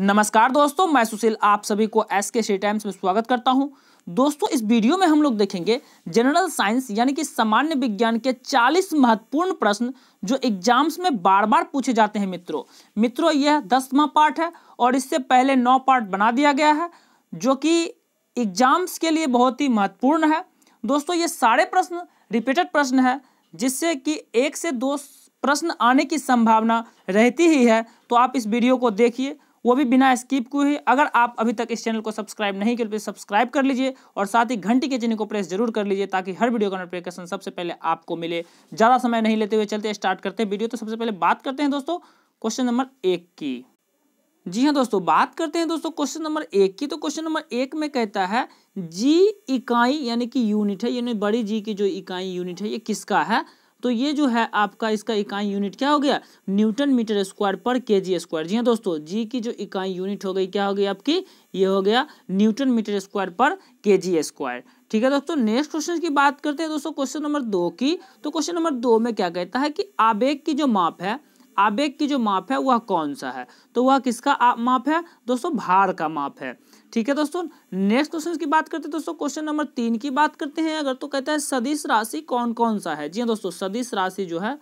नमस्कार दोस्तों मैं सुशील आप सभी को एस के सी टाइम्स में स्वागत करता हूं दोस्तों इस वीडियो में हम लोग देखेंगे जनरल साइंस यानी कि सामान्य विज्ञान के 40 महत्वपूर्ण प्रश्न जो एग्जाम्स में बार बार पूछे जाते हैं मित्रों मित्रों यह दसवा पार्ट है और इससे पहले नौ पार्ट बना दिया गया है जो कि एग्जाम्स के लिए बहुत ही महत्वपूर्ण है दोस्तों ये सारे प्रश्न रिपीटेड प्रश्न है जिससे कि एक से दो प्रश्न आने की संभावना रहती ही है तो आप इस वीडियो को देखिए वो भी बिना स्किप को ही अगर आप अभी तक इस चैनल को सब्सक्राइब नहीं किया तो सब्सक्राइब कर लीजिए और साथ ही घंटी के चिन्ह को प्रेस जरूर कर लीजिए ताकि हर वीडियो का नोटिफिकेशन सबसे पहले आपको मिले ज़्यादा समय नहीं लेते हुए चलते स्टार्ट करते हैं वीडियो तो सबसे पहले बात करते हैं दोस्तों क्वेश्चन नंबर एक की जी हाँ दोस्तों बात करते हैं दोस्तों क्वेश्चन नंबर एक की तो क्वेश्चन नंबर एक में कहता है जी इकाई यानी कि यूनिट है यानी बड़ी जी की जो इकाई यूनिट है ये किसका है तो ये जो है आपका इसका इकाई यूनिट क्या हो गया न्यूटन मीटर स्क्वायर पर के जी स्क्वायर जी हाँ दोस्तों जी की जो इकाई यूनिट हो गई क्या हो गई आपकी ये हो गया न्यूटन मीटर स्क्वायर पर के जी स्क्वायर ठीक है दोस्तों नेक्स्ट क्वेश्चन की बात करते हैं दोस्तों क्वेश्चन नंबर दो की तो क्वेश्चन नंबर दो में क्या कहता है कि आवेग की जो माप है आवेग की जो माप है वह कौन सा है तो वह किसका माप है दोस्तों भार का माप है ठीक है दोस्तों नेक्स्ट क्वेश्चन की बात करते हैं दोस्तों क्वेश्चन नंबर तीन की बात करते हैं अगर तो कहता है सदिश राशि कौन कौन सा है जी हाँ दोस्तों सदिश राशि जो है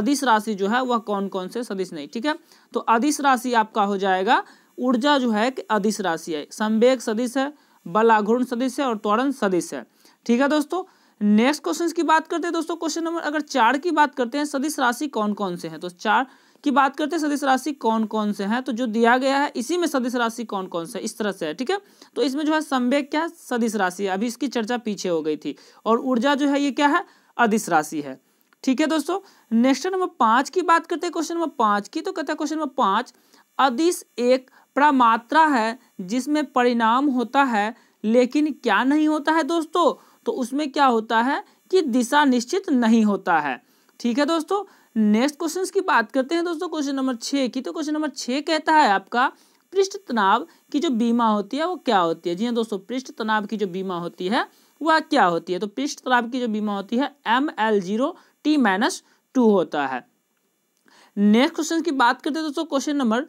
अधिश राशि जो है वह कौन कौन से सदिश नहीं ठीक है तो अधिस राशि आपका हो जाएगा ऊर्जा जो है कि अधिस राशि है संवेग सदिश है बलाघूर्ण सदिश है और त्वरण सदिश है ठीक है दोस्तों नेक्स्ट क्वेश्चन की बात करते हैं दोस्तों क्वेश्चन नंबर अगर चार की बात करते हैं सदिश राशि कौन कौन से हैं तो चार की बात करते हैं सदस्य राशि कौन कौन से हैं तो जो दिया गया है इसी में सदस्य राशि कौन कौन से इस तरह से है ठीक है तो इसमें जो है संवेक क्या है सदिश राशि अभी इसकी चर्चा पीछे हो गई थी और ऊर्जा जो है ये क्या है अधिस राशि है ठीक है दोस्तों नेक्स्ट नंबर पांच की बात करते हैं क्वेश्चन नंबर पांच की तो कहता है क्वेश्चन नंबर पांच अधिस एक प्रमात्रा है जिसमें परिणाम होता है लेकिन क्या नहीं होता है दोस्तों तो उसमें क्या होता है कि दिशा निश्चित नहीं होता है ठीक है दोस्तों नेक्स्ट क्वेश्चन की बात करते हैं दोस्तों क्वेश्चन नंबर छः की तो क्वेश्चन नंबर छः कहता है आपका पृष्ठ तनाव की जो बीमा होती है वो क्या होती है जी हाँ दोस्तों पृष्ठ तनाव की जो बीमा होती है वह क्या होती है तो पृष्ठ तनाव की जो बीमा होती है M L zero T minus two होता है नेक्स्ट क्वेश्चन की बात करते हैं दोस्तों क्वेश्चन नंबर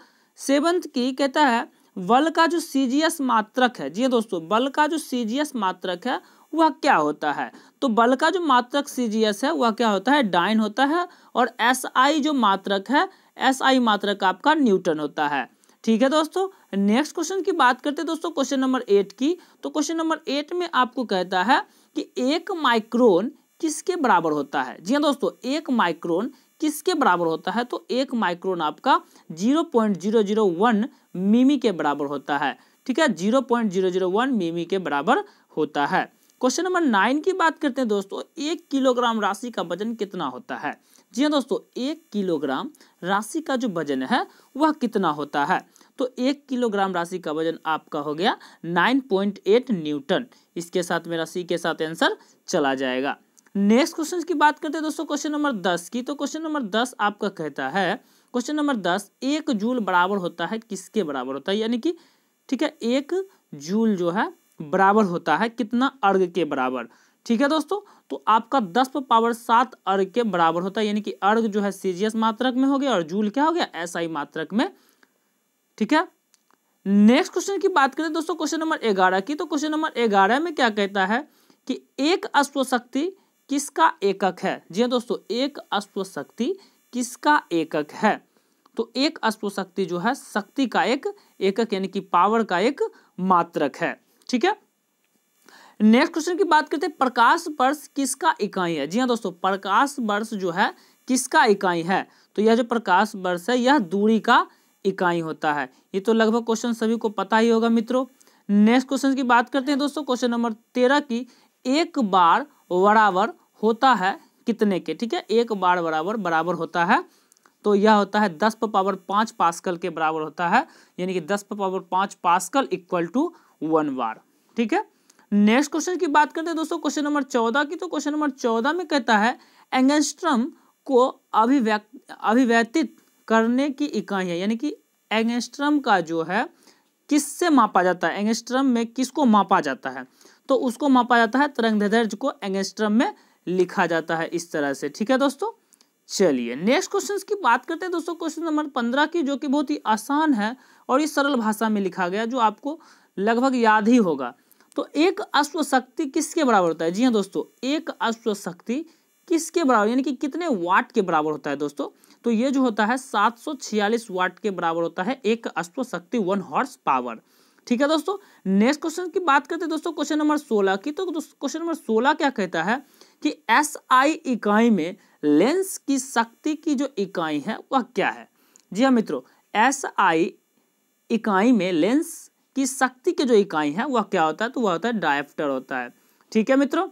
सेवंथ की कहता है बल का जो सी मात्रक है जी हाँ दोस्तों बल का जो सी मात्रक है वह क्या होता है तो बल का जो मात्रक सी है वह क्या होता है डाइन होता है और एस SI जो मात्रक है एस SI मात्रक आपका न्यूटन होता है ठीक है दोस्तों नेक्स्ट क्वेश्चन की बात करते हैं दोस्तों क्वेश्चन नंबर एट की तो क्वेश्चन नंबर एट में आपको कहता है कि एक माइक्रोन किसके बराबर होता है जी हाँ दोस्तों एक माइक्रोन किसके बराबर होता है तो एक माइक्रोन आपका zero point zero zero one मीमी के बराबर होता है ठीक है zero point zero zero one मीमी के बराबर होता है क्वेश्चन नंबर नाइन की बात करते हैं दोस्तों एक किलोग्राम राशि का वजन कितना होता है जी हाँ दोस्तों एक किलोग्राम राशि का जो वजन है वह कितना होता है तो एक किलोग्राम राशि का वजन आपका हो गया नाइन पॉइंट एट न्यूटन इसके साथ मेरा सी के साथ आंसर चला जाएगा नेक्स्ट क्वेश्चन की बात करते हैं दोस्तों क्वेश्चन नंबर दस की तो क्वेश्चन नंबर दस आपका कहता है क्वेश्चन नंबर दस एक जूल बराबर होता है किसके बराबर होता है यानी कि ठीक है एक जूल जो है बराबर होता है कितना अर्घ के बराबर ठीक है दोस्तों तो आपका दस पावर सात अर्घ के बराबर होता है यानी कि अर्घ जो है सीजीएस मात्रक में हो गया और जूल क्या हो गया एसआई मात्रक में ठीक है नेक्स्ट क्वेश्चन की बात करें दोस्तों क्वेश्चन नंबर ग्यारह की तो क्वेश्चन नंबर ग्यारह में क्या कहता है कि एक अश्व शक्ति किसका एकक है जी हाँ दोस्तों एक अश्व शक्ति किसका एकक है तो एक अश्व शक्ति जो है शक्ति का एक एकक यानी कि पावर का एक मात्रक है ठीक है नेक्स्ट क्वेश्चन की बात करते हैं प्रकाश वर्ष किसका इकाई है जी हाँ दोस्तों प्रकाश वर्ष जो है किसका इकाई है तो यह जो प्रकाश वर्ष है यह दूरी का इकाई होता है ये तो लगभग क्वेश्चन सभी को पता ही होगा मित्रों नेक्स्ट क्वेश्चन की बात करते हैं दोस्तों क्वेश्चन नंबर तेरह की एक बार बराबर होता है कितने के ठीक है एक बार बराबर बराबर होता है तो यह होता है दस पावर पांच पास्कल के बराबर होता है यानी कि दस पावर पांच pascal equal to one bar ठीक है नेक्स्ट क्वेश्चन की बात करते हैं दोस्तों क्वेश्चन नंबर चौदह की तो क्वेश्चन नंबर चौदह में कहता है एंगेस्ट्रम को अभिव्यक्त अभिव्यतित करने की इकाई है यानी कि एंगेस्ट्रम का जो है किससे मापा जाता है एंगेस्ट्रम में किसको मापा जाता है तो उसको मापा जाता है तरंग तरंगदैर्ध्य को एंगेस्ट्रम में लिखा जाता है इस तरह से ठीक है दोस्तों चलिए नेक्स्ट क्वेश्चन की बात करते हैं दोस्तों क्वेश्चन नंबर पंद्रह की जो कि बहुत ही आसान है और ये सरल भाषा में लिखा गया जो आपको लगभग याद ही होगा तो एक अश्व शक्ति किसके बराबर होता है जी हाँ दोस्तों एक अश्व शक्ति किसके बराबर यानी कि कितने वाट के बराबर होता है दोस्तों तो ये जो होता है 746 वाट के बराबर होता है एक अश्व शक्ति वन हॉर्स पावर ठीक है दोस्तों नेक्स्ट क्वेश्चन की बात करते हैं दोस्तों क्वेश्चन नंबर 16 की तो क्वेश्चन नंबर 16 क्या कहता है कि एस आई इकाई में लेंस की शक्ति की जो इकाई है वह क्या है जी हाँ मित्रों एस आई इकाई में लेंस कि शक्ति के जो इकाई है वह क्या होता है तो वह होता है डायफ्टर होता है ठीक है मित्रों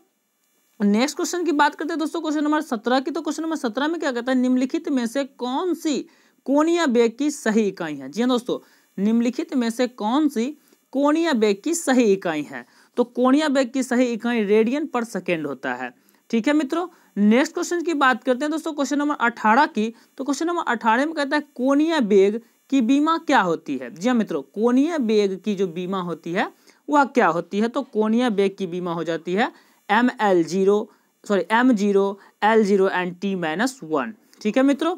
नेक्स्ट क्वेश्चन की बात करते हैं दोस्तों क्वेश्चन नंबर सत्रह की तो क्वेश्चन नंबर सत्रह में क्या कहता है निम्नलिखित में से कौन सी कोनिया बेग की सही इकाई है जी हाँ दोस्तों निम्नलिखित में से कौन सी कोनिया बेग की सही इकाई है तो कोनिया बेग की सही इकाई रेडियन पर सेकेंड होता है ठीक है मित्रों नेक्स्ट क्वेश्चन की बात करते हैं दोस्तों क्वेश्चन नंबर अठारह की तो क्वेश्चन नंबर अठारह में कहता है कोनिया बेग कि बीमा क्या होती है जी हाँ मित्रों कोणीय बेग की जो बीमा होती है वह क्या होती है तो कोणीय बेग की बीमा हो जाती है M L zero sorry M zero L zero and T minus one ठीक है मित्रों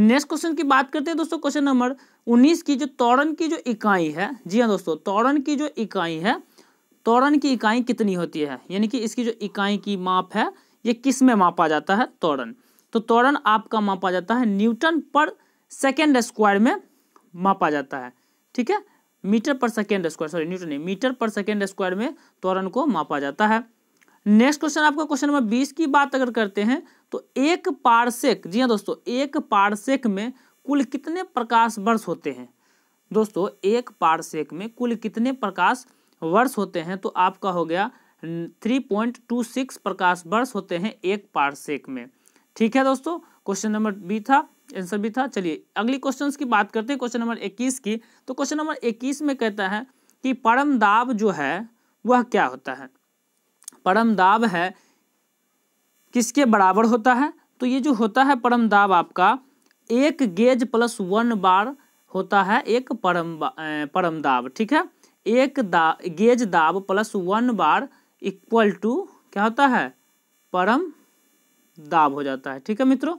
नेक्स्ट क्वेश्चन की बात करते हैं दोस्तों क्वेश्चन नंबर उन्नीस की जो तौरन की जो इकाई है जी हाँ दोस्तों तौरन की जो इकाई है तौरन की इकाई कितनी होती है यानी कि इसकी जो इकाई की माप है ये किस में मापा जाता है तौरन तो तौरन आपका मापा जाता है न्यूटन पर सेकेंड स्क्वायर में मापा जाता है ठीक है metre per second square sorry newton metre per second square में त्वरण को मापा जाता है नेक्स्ट क्वेश्चन आपका क्वेश्चन नंबर बीस की बात अगर करते हैं तो एक पारसेक जी हाँ दोस्तों एक पारसेक में कुल कितने प्रकाश वर्ष होते हैं दोस्तों एक पारसेक में कुल कितने प्रकाश वर्ष होते हैं तो आपका हो गया थ्री पॉइंट टू सिक्स प्रकाश वर्ष होते हैं एक पारसेक में ठीक है दोस्तों क्वेश्चन नंबर बी था आंसर भी था चलिए अगली क्वेश्चन की बात करते हैं क्वेश्चन नंबर इक्कीस की तो क्वेश्चन नंबर इक्कीस में कहता है कि परम दाब जो है वह क्या होता है परम दाब है किसके बराबर होता है तो ये जो होता है परम दाब आपका एक गेज प्लस वन बार होता है एक परम परम दाब ठीक है एक दा गेज दाब plus one bar equal to क्या होता है परम दाब हो जाता है ठीक है मित्रों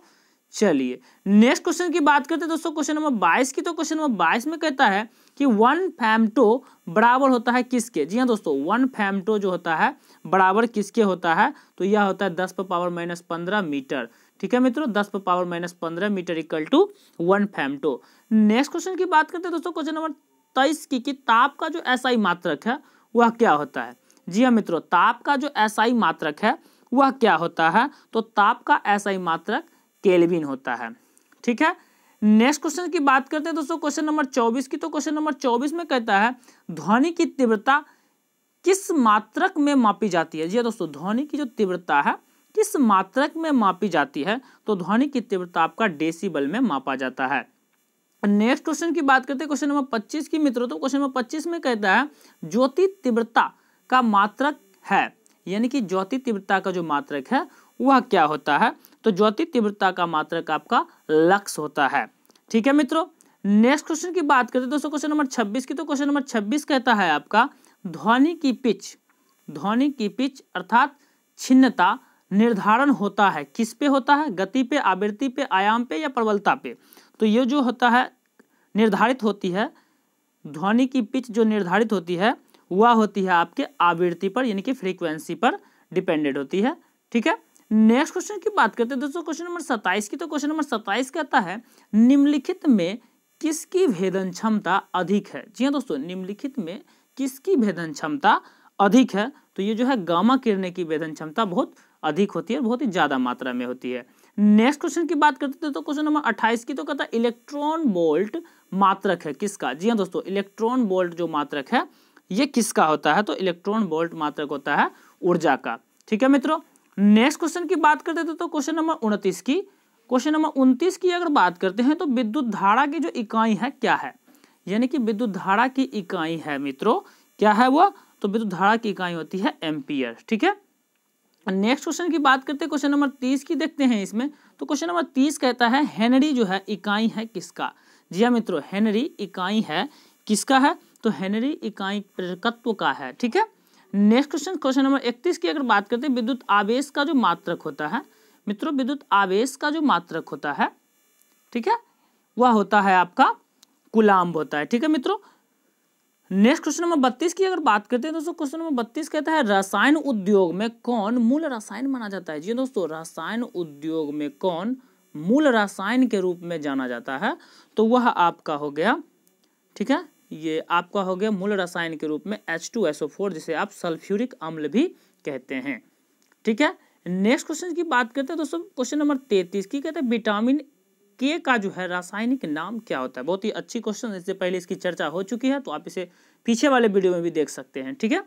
चलिए नेक्स्ट क्वेश्चन की बात करते हैं दोस्तों क्वेश्चन नंबर बाईस की तो क्वेश्चन नंबर बाईस में कहता है कि वन फैमटो बराबर होता है किसके जी हाँ दोस्तों वन फैमटो जो होता है बराबर किसके होता है तो यह होता है दस पर पावर माइनस पंद्रह मीटर ठीक है मित्रों दस पर पावर माइनस पंद्रह metre equal to one femto next question की बात करते हैं दोस्तों क्वेश्चन नंबर तेईस की कि ताप का जो एसआई मात्रक है वह क्या होता है जी हाँ मित्रों ताप का जो एसआई मात्रक है वह क्या होता है तो ताप का एसआई मात्रक केल्विन होता है ठीक है नेक्स्ट क्वेश्चन की बात करते हैं दोस्तों क्वेश्चन नंबर चौबीस की तो क्वेश्चन नंबर चौबीस में कहता है ध्वनि की तीव्रता किस मात्रक में मापी जाती है जी हाँ दोस्तों ध्वनि की जो तीव्रता है किस मात्रक में मापी जाती है तो ध्वनि की तीव्रता आपका डेसीबल में मापा जाता है नेक्स्ट क्वेश्चन की बात करते हैं क्वेश्चन नंबर 25 की मित्रों तो क्वेश्चन नंबर 25 में कहता है ज्योति तीव्रता का मात्रक है यानी कि ज्योति तीव्रता का जो मात्रक है वह क्या होता है तो ज्योति तीव्रता का मात्रक आपका लक्ष्य होता है ठीक है मित्रों नेक्स्ट क्वेश्चन की बात करते दोस्तों क्वेश्चन नंबर 26 की तो क्वेश्चन नंबर 26 कहता है आपका ध्वनि की पिच ध्वनि की पिच अर्थात छिन्नता निर्धारण होता है किस पे होता है गति पे आवृत्ति पे आयाम पे या प्रबलता पे तो ये जो होता है निर्धारित होती है ध्वनि की पिच जो निर्धारित होती है वह होती है आपके आवृत्ति पर यानी कि फ्रीक्वेंसी पर डिपेंडेड होती है ठीक है नेक्स्ट क्वेश्चन की बात करते हैं दोस्तों क्वेश्चन नंबर सत्ताईस की तो क्वेश्चन नंबर सत्ताईस कहता है निम्नलिखित में किसकी भेदन क्षमता अधिक है जी हाँ दोस्तों निम्नलिखित में किसकी भेदन क्षमता अधिक है तो ये जो है गामा किरने की वेदन क्षमता बहुत अधिक होती है बहुत ही ज़्यादा मात्रा में होती है नेक्स्ट क्वेश्चन की बात करते हैं तो क्वेश्चन नंबर 28 की तो कहता है इलेक्ट्रॉन बोल्ट मात्रक है किसका जी हाँ दोस्तों इलेक्ट्रॉन बोल्ट जो मात्रक है ये किसका होता है तो इलेक्ट्रॉन बोल्ट मात्रक होता है ऊर्जा का ठीक है मित्रों नेक्स्ट क्वेश्चन की बात करते थे तो क्वेश्चन नंबर उनतीस की क्वेश्चन नंबर उनतीस की अगर बात करते हैं तो विद्युत धारा की जो इकाई है क्या है यानी कि विद्युत धारा की इकाई है मित्रों क्या है वह तो विद्युत धारा की इकाई होती है एम्पियर ठीक है नेक्स्ट क्वेश्चन की बात करते हैं क्वेश्चन नंबर तीस की देखते हैं इसमें तो क्वेश्चन नंबर तीस कहता है हेनरी जो है इकाई है किसका जी हाँ मित्रों हेनरी इकाई है किसका है तो हेनरी इकाई तत्व का है ठीक है नेक्स्ट क्वेश्चन क्वेश्चन नंबर इकतीस की अगर बात करते हैं विद्युत आवेश का जो मात्रक होता है मित्रों विद्युत आवेश का जो मात्रक होता है ठीक है वह होता है आपका कुलाम्ब होता है ठीक है मित्रों नेक्स्ट क्वेश्चन नंबर बत्तीस की अगर बात करते हैं दोस्तों क्वेश्चन नंबर बत्तीस कहता है रसायन उद्योग में कौन मूल रसायन माना जाता है जी दोस्तों रसायन उद्योग में कौन मूल रसायन के रूप में जाना जाता है तो वह आपका हो गया ठीक है ये आपका हो गया मूल रसायन के रूप में H2SO4 जिसे आप सल्फ्यूरिक अम्ल भी कहते हैं ठीक है नेक्स्ट क्वेश्चन की बात करते हैं दोस्तों क्वेश्चन नंबर तैतीस की कहते हैं विटामिन के का जो है रासायनिक नाम क्या होता है बहुत ही अच्छी क्वेश्चन इससे पहले इसकी चर्चा हो चुकी है तो आप इसे पीछे वाले वीडियो में भी देख सकते हैं ठीक है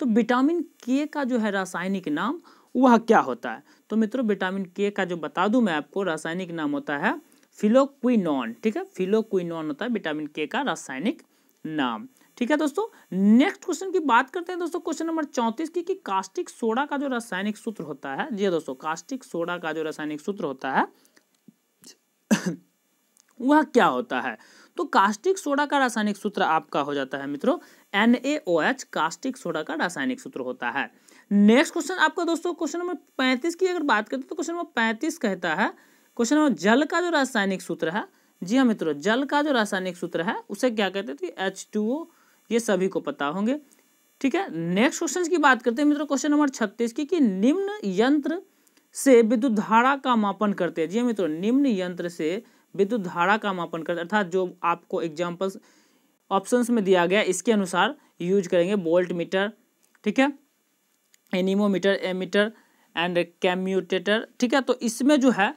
तो विटामिन के का जो है रासायनिक नाम वह क्या होता है तो मित्रों विटामिन के का जो बता दूं मैं आपको रासायनिक नाम होता है फिलोक्विनॉन ठीक है फिलोक्विनॉन होता है विटामिन के का रासायनिक नाम ठीक है दोस्तों नेक्स्ट क्वेश्चन की बात करते हैं दोस्तों क्वेश्चन नंबर चौंतीस की कि कास्टिक सोडा का जो रासायनिक सूत्र होता है जी दोस्तों कास्टिक सोडा का जो रासायनिक सूत्र होता है वह क्या होता है तो कास्टिक सोडा का रासायनिक सूत्र आपका हो जाता है मित्रों N A O H caustic soda का रासायनिक सूत्र होता है नेक्स्ट क्वेश्चन आपका दोस्तों क्वेश्चन नंबर पैंतीस की अगर बात करते हैं तो क्वेश्चन नंबर पैंतीस कहता है क्वेश्चन नंबर जल का जो रासायनिक सूत्र है जी हाँ मित्रों जल का जो रासायनिक सूत्र है उसे क्या कहते थे एच टू ओ ये सभी को पता होंगे ठीक है नेक्स्ट क्वेश्चन की बात करते हैं मित्रों क्वेश्चन नंबर छत्तीस की कि निम्न यंत्र से विद्युत धारा का मापन करते हैं जी हाँ मित्रों निम्न यंत्र से विद्युत धारा का मापन करते अर्थात जो आपको एग्जाम्पल्स ऑप्शंस में दिया गया इसके अनुसार यूज करेंगे बोल्ट मीटर ठीक है एनिमोमीटर एमीटर एंड कैम्यूटेटर ठीक है तो इसमें जो है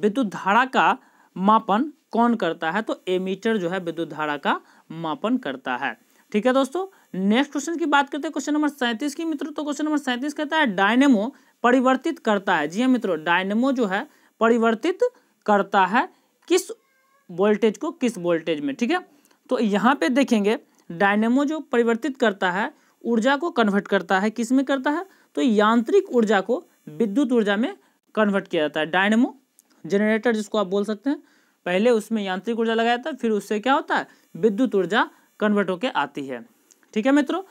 विद्युत धारा का मापन कौन करता है तो एमीटर जो है विद्युत धारा का मापन करता है ठीक है दोस्तों नेक्स्ट क्वेश्चन की बात करते हैं क्वेश्चन नंबर सैंतीस की मित्रों तो क्वेश्चन नंबर सैंतीस कहता है डायनेमो परिवर्तित करता है जी हाँ मित्रों डायनेमो जो है परिवर्तित करता है किस वोल्टेज को किस वोल्टेज में ठीक है तो यहाँ पे देखेंगे डायनेमो जो परिवर्तित करता है ऊर्जा को कन्वर्ट करता है किस में करता है तो यांत्रिक ऊर्जा को विद्युत ऊर्जा में कन्वर्ट किया जाता है डायनेमो जनरेटर जिसको आप बोल सकते हैं पहले उसमें यांत्रिक ऊर्जा लगाया था फिर उससे क्या होता है विद्युत ऊर्जा कन्वर्ट होकर आती है ठीक है मित्रों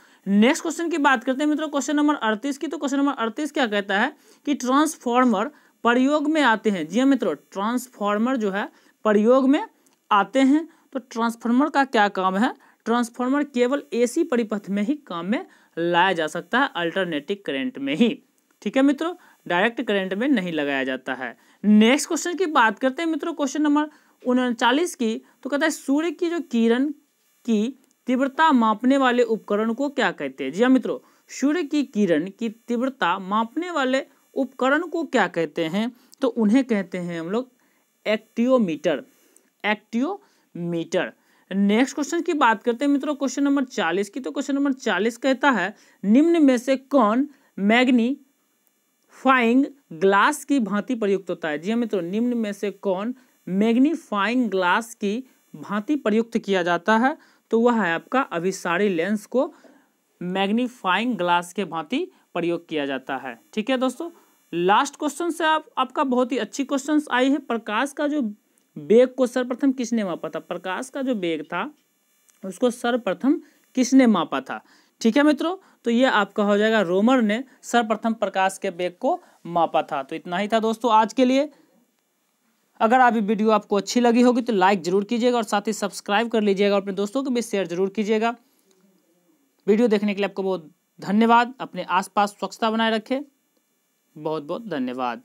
नेक्स्ट क्वेश्चन की बात करते हैं मित्रों क्वेश्चन नंबर अड़तीस की तो क्वेश्चन नंबर अड़तीस क्या कहता है कि ट्रांसफॉर्मर प्रयोग में आते हैं जी हाँ मित्रों ट्रांसफॉर्मर जो है प्रयोग में आते हैं तो ट्रांसफार्मर का क्या काम है ट्रांसफार्मर केवल एसी परिपथ में ही काम में लाया जा सकता है अल्टरनेटिव करंट में ही ठीक है मित्रों डायरेक्ट करंट में नहीं लगाया जाता है नेक्स्ट क्वेश्चन की बात करते हैं मित्रों क्वेश्चन नंबर उनचालीस की तो कहता है सूर्य की जो किरण की तीव्रता मापने वाले उपकरण को क्या कहते हैं जी हाँ मित्रों सूर्य की किरण की तीव्रता मापने वाले उपकरण को क्या कहते हैं तो उन्हें कहते हैं हम लोग एक्टियोमीटर एक्टियोमीटर नेक्स्ट क्वेश्चन की बात करते हैं मित्रों क्वेश्चन नंबर चालीस की तो क्वेश्चन नंबर चालीस कहता है निम्न में से कौन मैग्नी फाइंग ग्लास की भांति प्रयुक्त होता है जी हाँ मित्रों निम्न में से कौन मैग्नीफाइंग ग्लास की भांति प्रयुक्त किया जाता है तो वह है आपका अभिसारी लेंस को मैग्नीफाइंग ग्लास के भांति प्रयोग किया जाता है ठीक है दोस्तों लास्ट क्वेश्चन से आप आपका बहुत ही अच्छी क्वेश्चन आई है प्रकाश का जो बेग को सर्वप्रथम किसने मापा था प्रकाश का जो बेग था उसको सर्वप्रथम किसने मापा था ठीक है मित्रों तो ये आपका हो जाएगा रोमर ने सर्वप्रथम प्रकाश के बेग को मापा था तो इतना ही था दोस्तों आज के लिए अगर आप ये वीडियो आपको अच्छी लगी होगी तो लाइक जरूर कीजिएगा और साथ ही सब्सक्राइब कर लीजिएगा और अपने दोस्तों को भी शेयर जरूर कीजिएगा वीडियो देखने के लिए आपको बहुत धन्यवाद अपने आसपास स्वच्छता बनाए रखें बहुत बहुत धन्यवाद